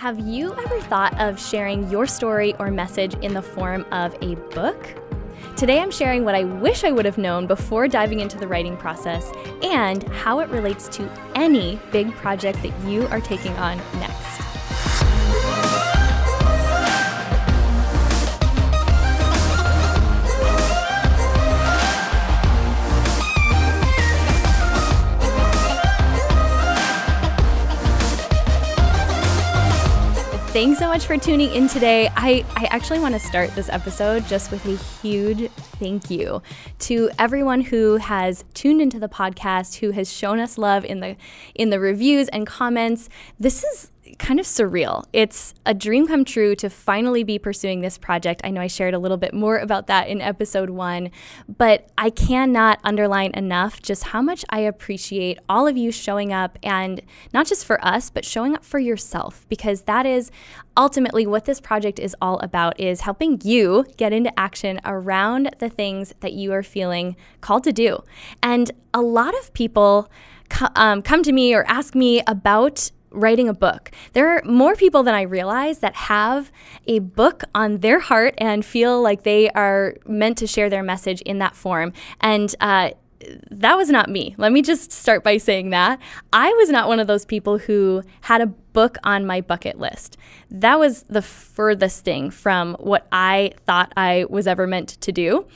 Have you ever thought of sharing your story or message in the form of a book? Today I'm sharing what I wish I would have known before diving into the writing process and how it relates to any big project that you are taking on next. Thanks so much for tuning in today. I, I actually want to start this episode just with a huge thank you to everyone who has tuned into the podcast, who has shown us love in the in the reviews and comments. This is kind of surreal. It's a dream come true to finally be pursuing this project. I know I shared a little bit more about that in episode one, but I cannot underline enough just how much I appreciate all of you showing up and not just for us, but showing up for yourself because that is ultimately what this project is all about is helping you get into action around the things that you are feeling called to do. And a lot of people um, come to me or ask me about writing a book. There are more people than I realize that have a book on their heart and feel like they are meant to share their message in that form. And uh, that was not me. Let me just start by saying that. I was not one of those people who had a book on my bucket list. That was the furthest thing from what I thought I was ever meant to do.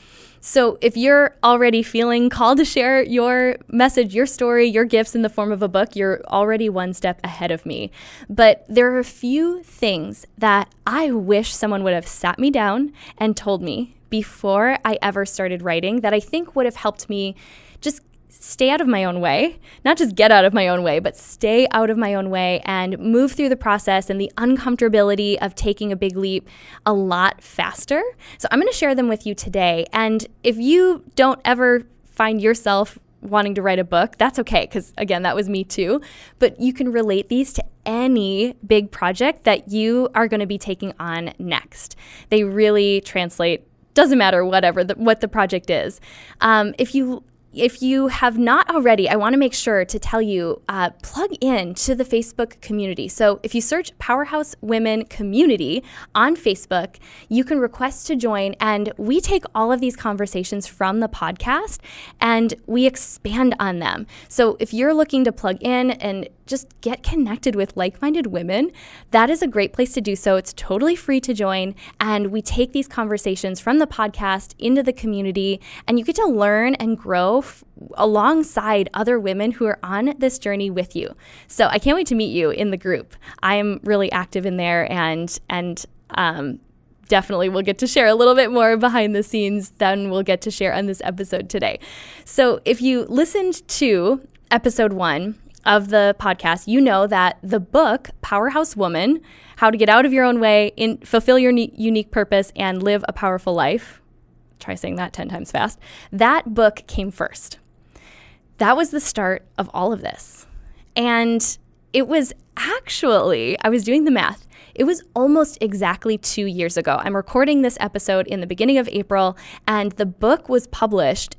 So if you're already feeling called to share your message, your story, your gifts in the form of a book, you're already one step ahead of me. But there are a few things that I wish someone would have sat me down and told me before I ever started writing that I think would have helped me just stay out of my own way, not just get out of my own way, but stay out of my own way and move through the process and the uncomfortability of taking a big leap a lot faster. So I'm going to share them with you today. And if you don't ever find yourself wanting to write a book, that's okay, because again, that was me too. But you can relate these to any big project that you are going to be taking on next. They really translate doesn't matter whatever the, what the project is um, if you if you have not already, I want to make sure to tell you uh, plug in to the Facebook community. So if you search Powerhouse Women Community on Facebook, you can request to join. And we take all of these conversations from the podcast and we expand on them. So if you're looking to plug in and just get connected with like minded women, that is a great place to do so. It's totally free to join. And we take these conversations from the podcast into the community, and you get to learn and grow f- alongside other women who are on this journey with you. So I can't wait to meet you in the group. I'm really active in there and, and, um, definitely we'll get to share a little bit more behind the scenes than we'll get to share on this episode today. So if you listened to episode one, of the podcast, you know that the book, Powerhouse Woman How to Get Out of Your Own Way, in, Fulfill Your ne- Unique Purpose, and Live a Powerful Life. Try saying that 10 times fast. That book came first. That was the start of all of this. And it was actually, I was doing the math. It was almost exactly two years ago. I'm recording this episode in the beginning of April, and the book was published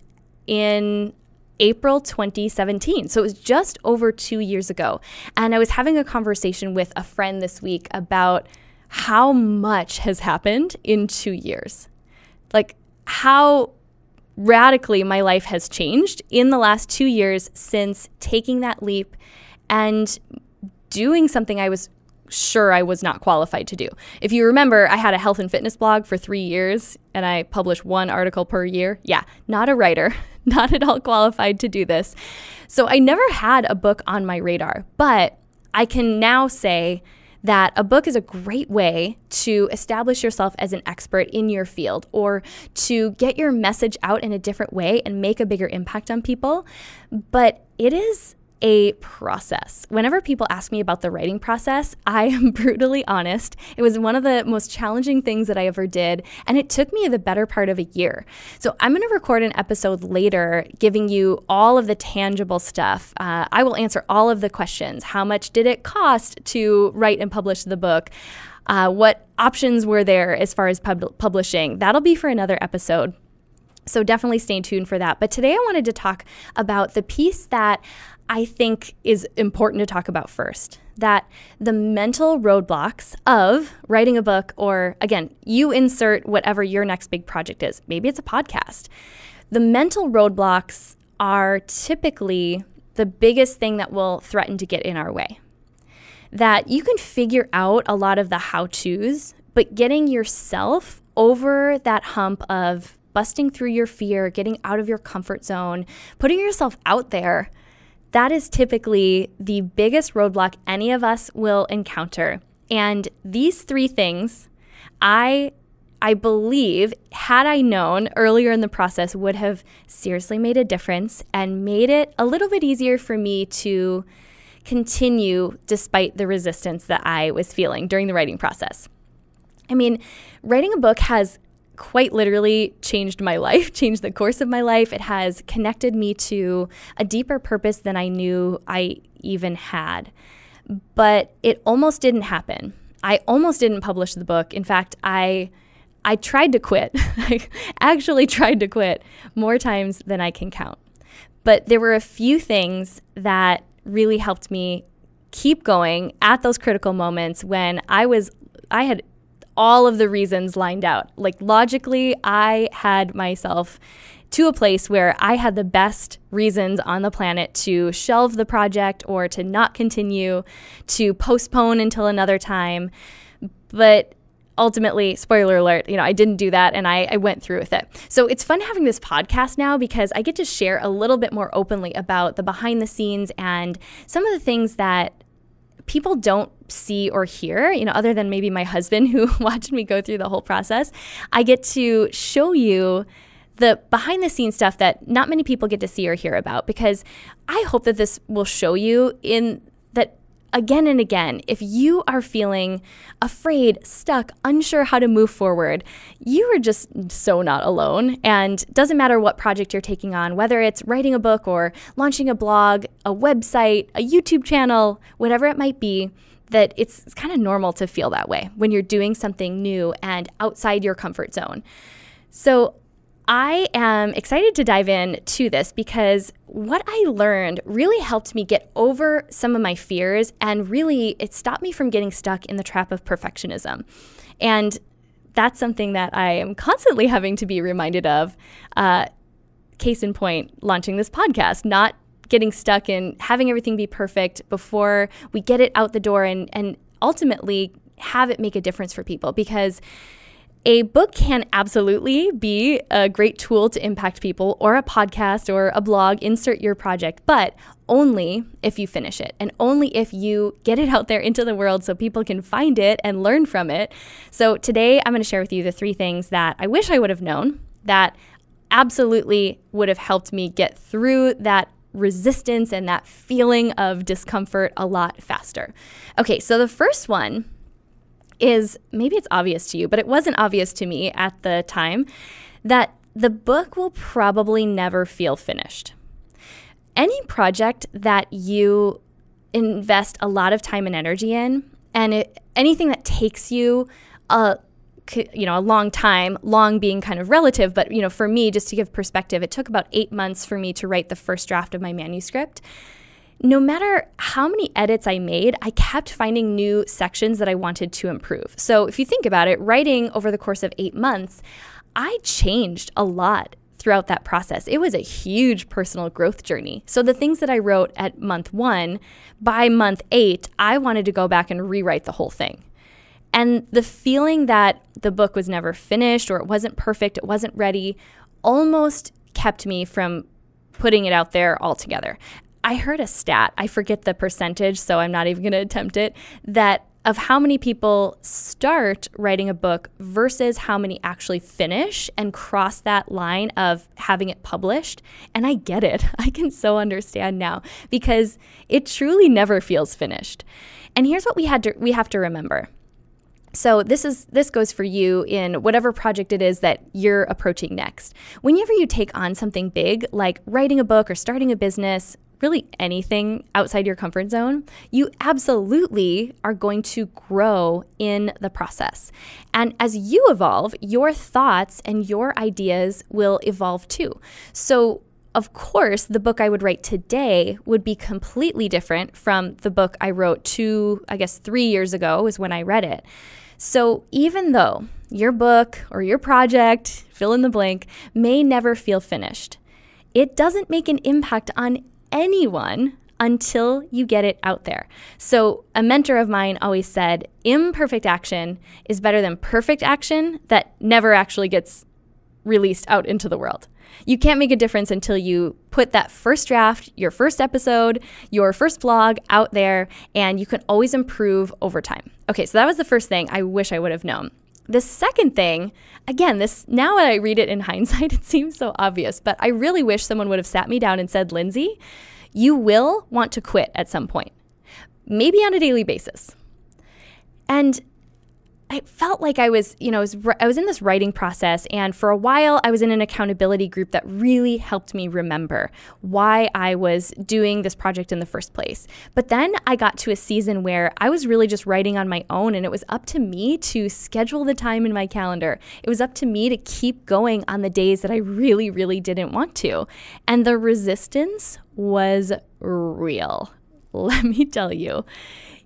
in April 2017. So it was just over two years ago. And I was having a conversation with a friend this week about how much has happened in two years. Like how radically my life has changed in the last two years since taking that leap and doing something I was sure I was not qualified to do. If you remember, I had a health and fitness blog for three years and I published one article per year. Yeah, not a writer, not at all qualified to do this. So I never had a book on my radar, but I can now say that a book is a great way to establish yourself as an expert in your field or to get your message out in a different way and make a bigger impact on people. But it is a process. Whenever people ask me about the writing process, I am brutally honest. It was one of the most challenging things that I ever did, and it took me the better part of a year. So I'm going to record an episode later giving you all of the tangible stuff. Uh, I will answer all of the questions. How much did it cost to write and publish the book? Uh, what options were there as far as pub- publishing? That'll be for another episode. So definitely stay tuned for that. But today I wanted to talk about the piece that I think is important to talk about first that the mental roadblocks of writing a book, or again, you insert whatever your next big project is. Maybe it's a podcast. The mental roadblocks are typically the biggest thing that will threaten to get in our way. That you can figure out a lot of the how to's, but getting yourself over that hump of busting through your fear, getting out of your comfort zone, putting yourself out there that is typically the biggest roadblock any of us will encounter. And these three things, I I believe, had I known earlier in the process, would have seriously made a difference and made it a little bit easier for me to continue despite the resistance that I was feeling during the writing process. I mean, writing a book has quite literally changed my life, changed the course of my life. It has connected me to a deeper purpose than I knew I even had. But it almost didn't happen. I almost didn't publish the book. In fact, I I tried to quit. I actually tried to quit more times than I can count. But there were a few things that really helped me keep going at those critical moments when I was I had all of the reasons lined out. Like logically, I had myself to a place where I had the best reasons on the planet to shelve the project or to not continue, to postpone until another time. But ultimately, spoiler alert, you know, I didn't do that and I, I, went through with it. So it's fun having this podcast now because I get to share a little bit more openly about the behind the scenes and some of the things that people don't see or hear, you know, other than maybe my husband who watched me go through the whole process, I get to show you the behind the scenes stuff that not many people get to see or hear about because I hope that this will show you in that again and again if you are feeling afraid, stuck, unsure how to move forward, you are just so not alone and doesn't matter what project you're taking on, whether it's writing a book or launching a blog, a website, a YouTube channel, whatever it might be, that it's, it's kind of normal to feel that way when you're doing something new and outside your comfort zone. So, I am excited to dive in to this because what I learned really helped me get over some of my fears and really it stopped me from getting stuck in the trap of perfectionism. And that's something that I am constantly having to be reminded of. Uh, case in point, launching this podcast, not getting stuck in having everything be perfect before we get it out the door and, and ultimately have it make a difference for people because a book can absolutely be a great tool to impact people or a podcast or a blog insert your project but only if you finish it and only if you get it out there into the world so people can find it and learn from it so today i'm going to share with you the three things that i wish i would have known that absolutely would have helped me get through that resistance and that feeling of discomfort a lot faster. Okay, so the first one is maybe it's obvious to you, but it wasn't obvious to me at the time that the book will probably never feel finished. Any project that you invest a lot of time and energy in, and it, anything that takes you a you know a long time long being kind of relative but you know for me just to give perspective it took about 8 months for me to write the first draft of my manuscript no matter how many edits I made, I kept finding new sections that I wanted to improve. So, if you think about it, writing over the course of eight months, I changed a lot throughout that process. It was a huge personal growth journey. So, the things that I wrote at month one, by month eight, I wanted to go back and rewrite the whole thing. And the feeling that the book was never finished or it wasn't perfect, it wasn't ready, almost kept me from putting it out there altogether. I heard a stat, I forget the percentage, so I'm not even going to attempt it, that of how many people start writing a book versus how many actually finish and cross that line of having it published. And I get it. I can so understand now because it truly never feels finished. And here's what we had to we have to remember. So this is this goes for you in whatever project it is that you're approaching next. Whenever you take on something big like writing a book or starting a business, really anything outside your comfort zone, you absolutely are going to grow in the process. And as you evolve, your thoughts and your ideas will evolve too. So of course, the book I would write today would be completely different from the book I wrote two, I guess, three years ago, is when I read it. So even though your book or your project, fill in the blank, may never feel finished, it doesn't make an impact on anyone until you get it out there. So, a mentor of mine always said, imperfect action is better than perfect action that never actually gets released out into the world. You can't make a difference until you put that first draft, your first episode, your first blog out there, and you can always improve over time. Okay, so that was the first thing I wish I would have known. The second thing, again, this now that I read it in hindsight, it seems so obvious, but I really wish someone would have sat me down and said, Lindsay, you will want to quit at some point, maybe on a daily basis. And I felt like I was, you know, I was, I was in this writing process, and for a while I was in an accountability group that really helped me remember why I was doing this project in the first place. But then I got to a season where I was really just writing on my own, and it was up to me to schedule the time in my calendar. It was up to me to keep going on the days that I really, really didn't want to. And the resistance was real. let me tell you.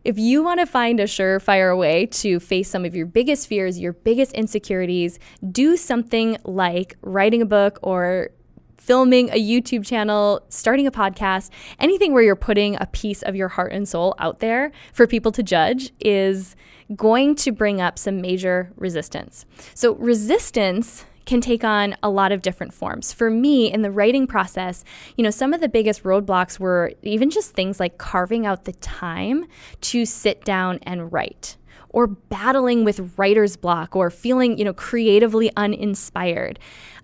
If you want to find a surefire way to face some of your biggest fears, your biggest insecurities, do something like writing a book or filming a YouTube channel, starting a podcast, anything where you're putting a piece of your heart and soul out there for people to judge is going to bring up some major resistance. So, resistance can take on a lot of different forms. For me, in the writing process, you know, some of the biggest roadblocks were even just things like carving out the time to sit down and write or battling with writer's block or feeling, you know, creatively uninspired.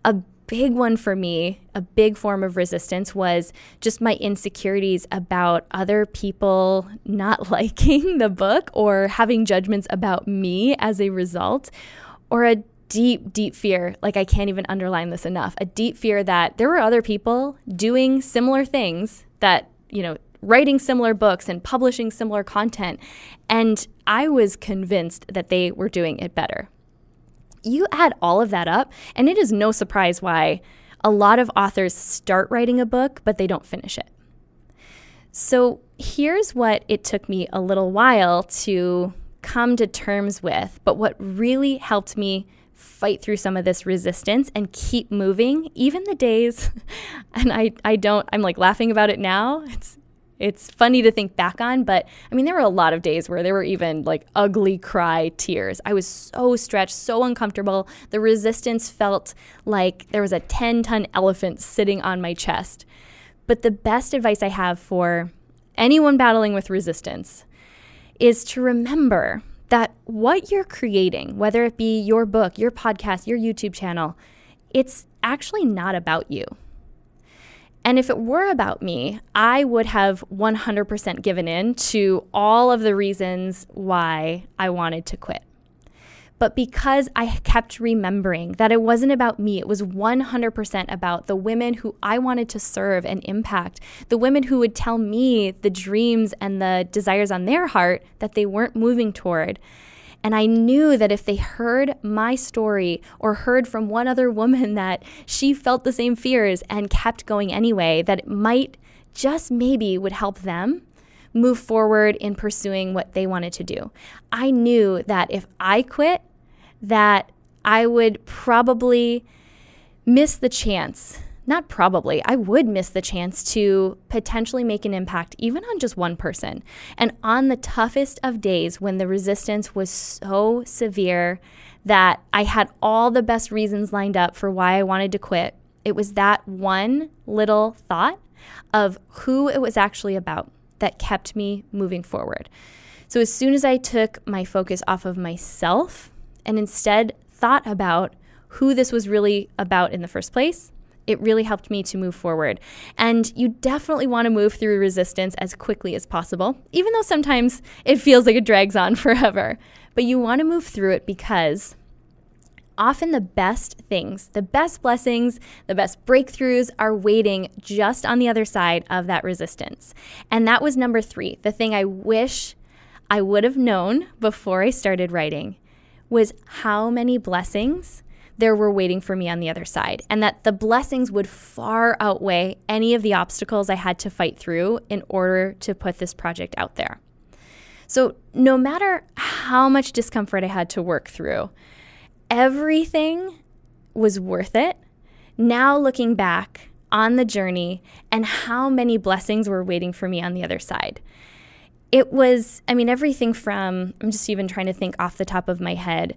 A big one for me, a big form of resistance was just my insecurities about other people not liking the book or having judgments about me as a result or a deep, deep fear. Like, I can't even underline this enough a deep fear that there were other people doing similar things that, you know, writing similar books and publishing similar content. And I was convinced that they were doing it better. You add all of that up, and it is no surprise why a lot of authors start writing a book, but they don't finish it. So here's what it took me a little while to come to terms with, but what really helped me fight through some of this resistance and keep moving, even the days. and I, I don't, I'm like laughing about it now. It's, it's funny to think back on, but I mean, there were a lot of days where there were even like ugly cry tears. I was so stretched, so uncomfortable. The resistance felt like there was a 10 ton elephant sitting on my chest. But the best advice I have for anyone battling with resistance is to remember that what you're creating, whether it be your book, your podcast, your YouTube channel, it's actually not about you. And if it were about me, I would have 100% given in to all of the reasons why I wanted to quit but because I kept remembering that it wasn't about me, it was 100% about the women who I wanted to serve and impact, the women who would tell me the dreams and the desires on their heart that they weren't moving toward. And I knew that if they heard my story or heard from one other woman that she felt the same fears and kept going anyway, that it might just maybe would help them move forward in pursuing what they wanted to do. I knew that if I quit, that I would probably miss the chance. Not probably, I would miss the chance to potentially make an impact even on just one person. And on the toughest of days when the resistance was so severe that I had all the best reasons lined up for why I wanted to quit, it was that one little thought of who it was actually about that kept me moving forward. So as soon as I took my focus off of myself and instead thought about who this was really about in the first place, it really helped me to move forward. And you definitely want to move through resistance as quickly as possible, even though sometimes it feels like it drags on forever. But you want to move through it because often the best things, the best blessings, the best breakthroughs are waiting just on the other side of that resistance. And that was number three. The thing I wish I would have known before I started writing was how many blessings there were waiting for me on the other side, and that the blessings would far outweigh any of the obstacles I had to fight through in order to put this project out there. So, no matter how much discomfort I had to work through, everything was worth it. Now, looking back on the journey and how many blessings were waiting for me on the other side. It was, I mean, everything from, I'm just even trying to think off the top of my head.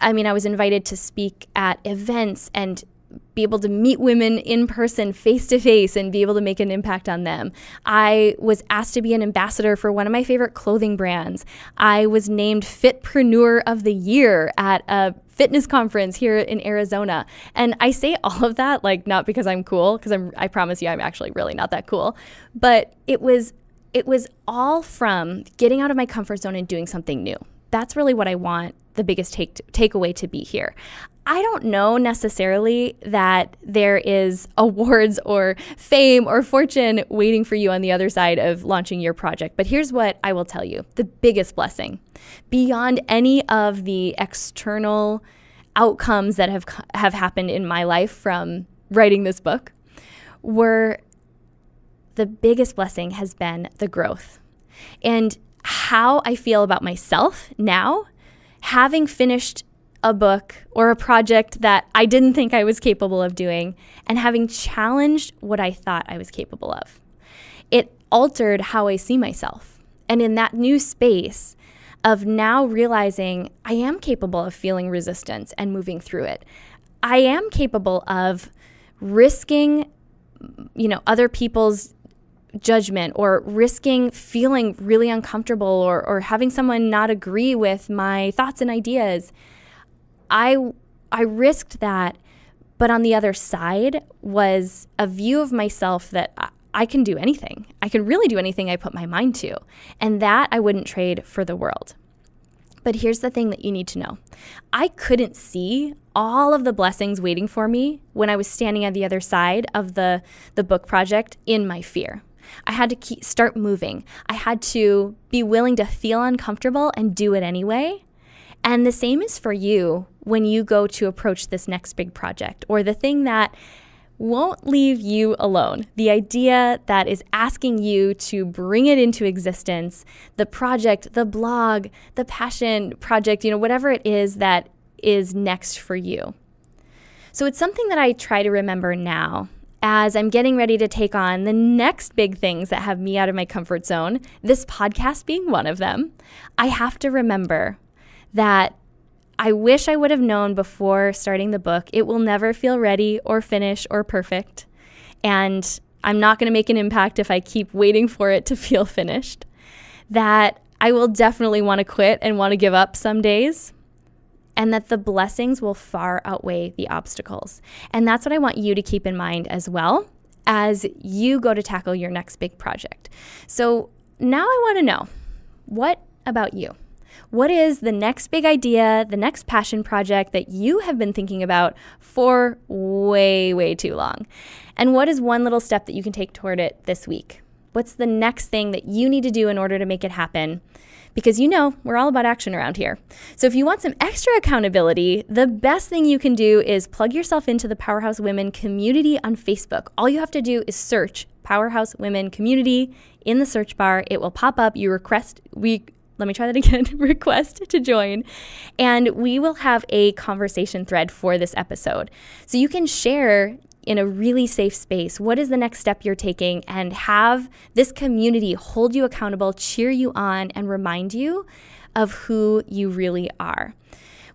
I mean, I was invited to speak at events and be able to meet women in person, face to face, and be able to make an impact on them. I was asked to be an ambassador for one of my favorite clothing brands. I was named Fitpreneur of the Year at a fitness conference here in Arizona. And I say all of that, like, not because I'm cool, because I'm, I promise you, I'm actually really not that cool, but it was. It was all from getting out of my comfort zone and doing something new. That's really what I want the biggest take takeaway to be here. I don't know necessarily that there is awards or fame or fortune waiting for you on the other side of launching your project, but here's what I will tell you the biggest blessing beyond any of the external outcomes that have have happened in my life from writing this book were the biggest blessing has been the growth. And how I feel about myself now having finished a book or a project that I didn't think I was capable of doing and having challenged what I thought I was capable of. It altered how I see myself. And in that new space of now realizing I am capable of feeling resistance and moving through it, I am capable of risking you know other people's judgment or risking feeling really uncomfortable or, or having someone not agree with my thoughts and ideas I I risked that, but on the other side was a view of myself that I, I can do anything. I can really do anything I put my mind to. And that I wouldn't trade for the world. But here's the thing that you need to know I couldn't see all of the blessings waiting for me when I was standing on the other side of the, the book project in my fear. I had to keep, start moving. I had to be willing to feel uncomfortable and do it anyway and the same is for you when you go to approach this next big project or the thing that won't leave you alone. The idea that is asking you to bring it into existence, the project, the blog, the passion project, you know, whatever it is that is next for you. So it's something that I try to remember now as I'm getting ready to take on the next big things that have me out of my comfort zone, this podcast being one of them. I have to remember that I wish I would have known before starting the book. It will never feel ready or finished or perfect. And I'm not going to make an impact if I keep waiting for it to feel finished. That I will definitely want to quit and want to give up some days. And that the blessings will far outweigh the obstacles. And that's what I want you to keep in mind as well as you go to tackle your next big project. So now I want to know what about you? What is the next big idea, the next passion project that you have been thinking about for way, way too long? And what is one little step that you can take toward it this week? What's the next thing that you need to do in order to make it happen? Because you know, we're all about action around here. So, if you want some extra accountability, the best thing you can do is plug yourself into the Powerhouse Women community on Facebook. All you have to do is search Powerhouse Women Community in the search bar. It will pop up. You request, we let me try that again request to join. And we will have a conversation thread for this episode. So you can share in a really safe space what is the next step you're taking and have this community hold you accountable, cheer you on, and remind you of who you really are.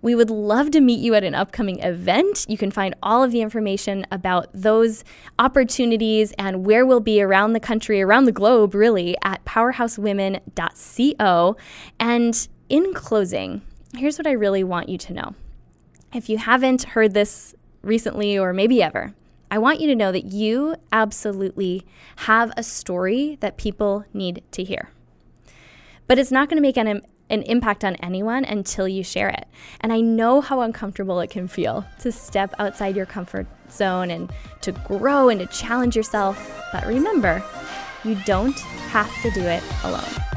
We would love to meet you at an upcoming event. You can find all of the information about those opportunities and where we'll be around the country, around the globe, really, at powerhousewomen.co. And in closing, here's what I really want you to know. If you haven't heard this recently or maybe ever, I want you to know that you absolutely have a story that people need to hear. But it's not going to make an an impact on anyone until you share it. And I know how uncomfortable it can feel to step outside your comfort zone and to grow and to challenge yourself. But remember, you don't have to do it alone.